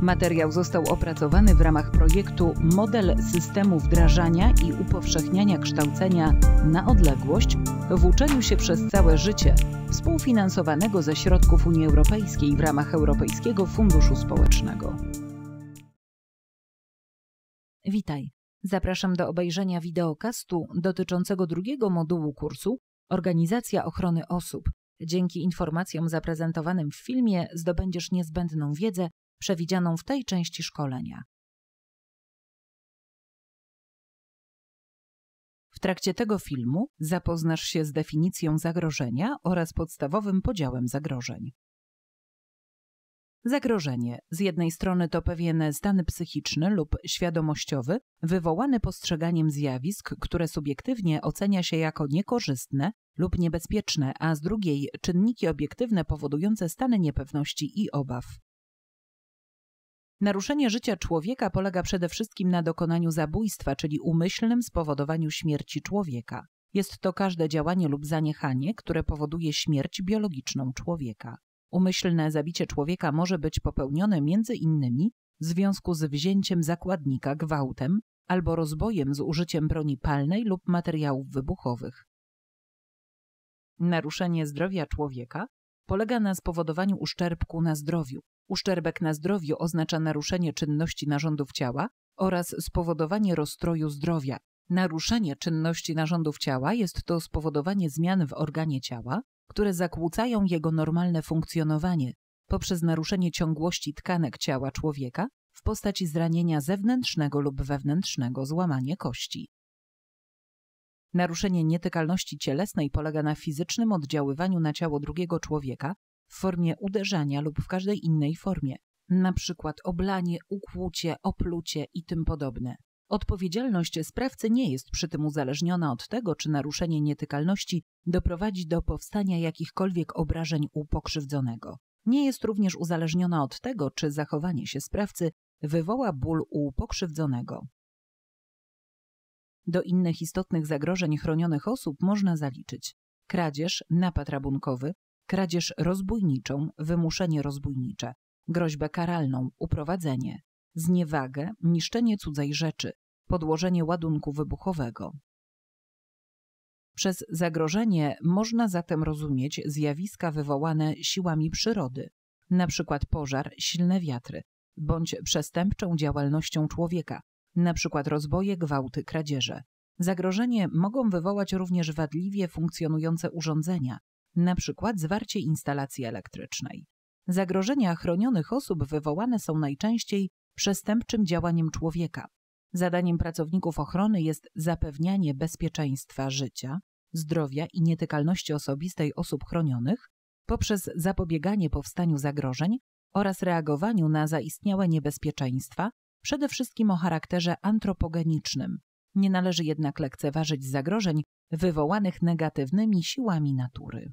Materiał został opracowany w ramach projektu Model systemu wdrażania i upowszechniania kształcenia na odległość w uczeniu się przez całe życie, współfinansowanego ze środków Unii Europejskiej w ramach Europejskiego Funduszu Społecznego. Witaj. Zapraszam do obejrzenia wideokastu dotyczącego drugiego modułu kursu Organizacja ochrony osób. Dzięki informacjom zaprezentowanym w filmie zdobędziesz niezbędną wiedzę przewidzianą w tej części szkolenia. W trakcie tego filmu zapoznasz się z definicją zagrożenia oraz podstawowym podziałem zagrożeń. Zagrożenie z jednej strony to pewien stan psychiczny lub świadomościowy wywołany postrzeganiem zjawisk, które subiektywnie ocenia się jako niekorzystne lub niebezpieczne, a z drugiej czynniki obiektywne powodujące stany niepewności i obaw. Naruszenie życia człowieka polega przede wszystkim na dokonaniu zabójstwa, czyli umyślnym spowodowaniu śmierci człowieka. Jest to każde działanie lub zaniechanie, które powoduje śmierć biologiczną człowieka. Umyślne zabicie człowieka może być popełnione między innymi w związku z wzięciem zakładnika gwałtem albo rozbojem z użyciem broni palnej lub materiałów wybuchowych. Naruszenie zdrowia człowieka polega na spowodowaniu uszczerbku na zdrowiu, Uszczerbek na zdrowiu oznacza naruszenie czynności narządów ciała oraz spowodowanie rozstroju zdrowia. Naruszenie czynności narządów ciała jest to spowodowanie zmian w organie ciała, które zakłócają jego normalne funkcjonowanie poprzez naruszenie ciągłości tkanek ciała człowieka w postaci zranienia zewnętrznego lub wewnętrznego, złamanie kości. Naruszenie nietykalności cielesnej polega na fizycznym oddziaływaniu na ciało drugiego człowieka w formie uderzenia lub w każdej innej formie, np. oblanie, ukłucie, oplucie i tym podobne. Odpowiedzialność sprawcy nie jest przy tym uzależniona od tego, czy naruszenie nietykalności doprowadzi do powstania jakichkolwiek obrażeń u pokrzywdzonego. Nie jest również uzależniona od tego, czy zachowanie się sprawcy wywoła ból u pokrzywdzonego. Do innych istotnych zagrożeń chronionych osób można zaliczyć kradzież, napad rabunkowy, kradzież rozbójniczą, wymuszenie rozbójnicze, groźbę karalną, uprowadzenie, zniewagę, niszczenie cudzej rzeczy, podłożenie ładunku wybuchowego. Przez zagrożenie można zatem rozumieć zjawiska wywołane siłami przyrody, np. pożar, silne wiatry, bądź przestępczą działalnością człowieka, np. rozboje, gwałty, kradzieże. Zagrożenie mogą wywołać również wadliwie funkcjonujące urządzenia, np. zwarcie instalacji elektrycznej. Zagrożenia chronionych osób wywołane są najczęściej przestępczym działaniem człowieka. Zadaniem pracowników ochrony jest zapewnianie bezpieczeństwa życia, zdrowia i nietykalności osobistej osób chronionych poprzez zapobieganie powstaniu zagrożeń oraz reagowaniu na zaistniałe niebezpieczeństwa, przede wszystkim o charakterze antropogenicznym. Nie należy jednak lekceważyć zagrożeń wywołanych negatywnymi siłami natury.